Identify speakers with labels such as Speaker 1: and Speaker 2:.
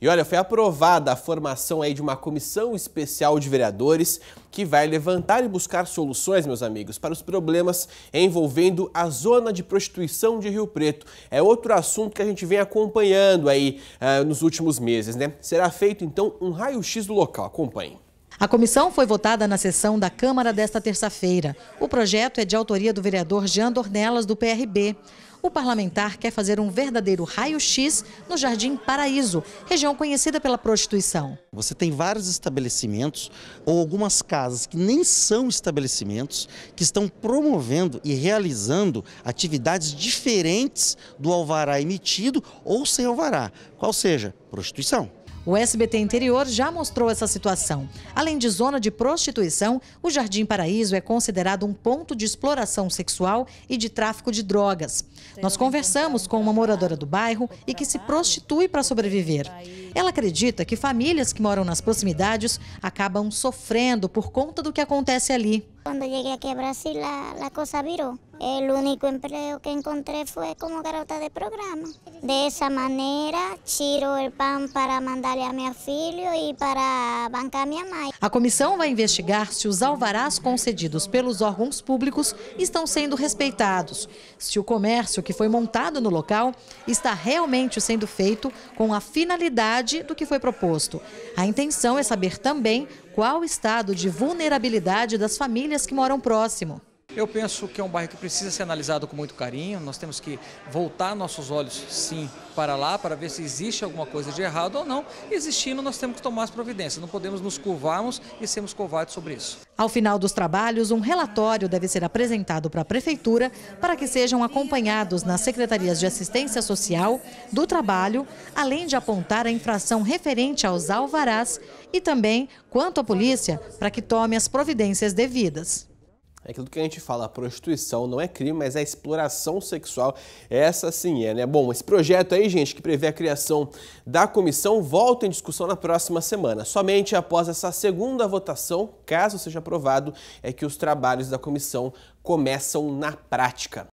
Speaker 1: E olha, foi aprovada a formação aí de uma comissão especial de vereadores que vai levantar e buscar soluções, meus amigos, para os problemas envolvendo a zona de prostituição de Rio Preto. É outro assunto que a gente vem acompanhando aí uh, nos últimos meses, né? Será feito então um raio-x do local. Acompanhe.
Speaker 2: A comissão foi votada na sessão da Câmara desta terça-feira. O projeto é de autoria do vereador Jean Dornelas, do PRB. O parlamentar quer fazer um verdadeiro raio-x no Jardim Paraíso, região conhecida pela prostituição.
Speaker 1: Você tem vários estabelecimentos ou algumas casas que nem são estabelecimentos, que estão promovendo e realizando atividades diferentes do alvará emitido ou sem alvará, qual seja, prostituição.
Speaker 2: O SBT Interior já mostrou essa situação. Além de zona de prostituição, o Jardim Paraíso é considerado um ponto de exploração sexual e de tráfico de drogas. Nós conversamos com uma moradora do bairro e que se prostitui para sobreviver. Ela acredita que famílias que moram nas proximidades acabam sofrendo por conta do que acontece ali.
Speaker 3: Quando cheguei a quebrar-se, a coisa virou. El único empleo que encontré fue como garota de programa. De esa manera, tiro el pan para mandarle a mi filho e para bancar minha mãe.
Speaker 2: A comissão vai investigar se os alvarás concedidos pelos órgãos públicos estão sendo respeitados, se o comércio que foi montado no local está realmente sendo feito com a finalidade do que foi proposto. A intenção é saber também qual o estado de vulnerabilidade das famílias que moram próximo.
Speaker 4: Eu penso que é um bairro que precisa ser analisado com muito carinho. Nós temos que voltar nossos olhos, sim, para lá, para ver se existe alguma coisa de errado ou não. Existindo, nós temos que tomar as providências. Não podemos nos curvarmos e sermos covardes sobre isso.
Speaker 2: Ao final dos trabalhos, um relatório deve ser apresentado para a Prefeitura para que sejam acompanhados nas secretarias de assistência social, do trabalho, além de apontar a infração referente aos alvarás e também quanto à polícia para que tome as providências devidas.
Speaker 1: É aquilo que a gente fala, a prostituição não é crime, mas é exploração sexual. Essa sim é, né? Bom, esse projeto aí, gente, que prevê a criação da comissão, volta em discussão na próxima semana. Somente após essa segunda votação, caso seja aprovado, é que os trabalhos da comissão começam na prática.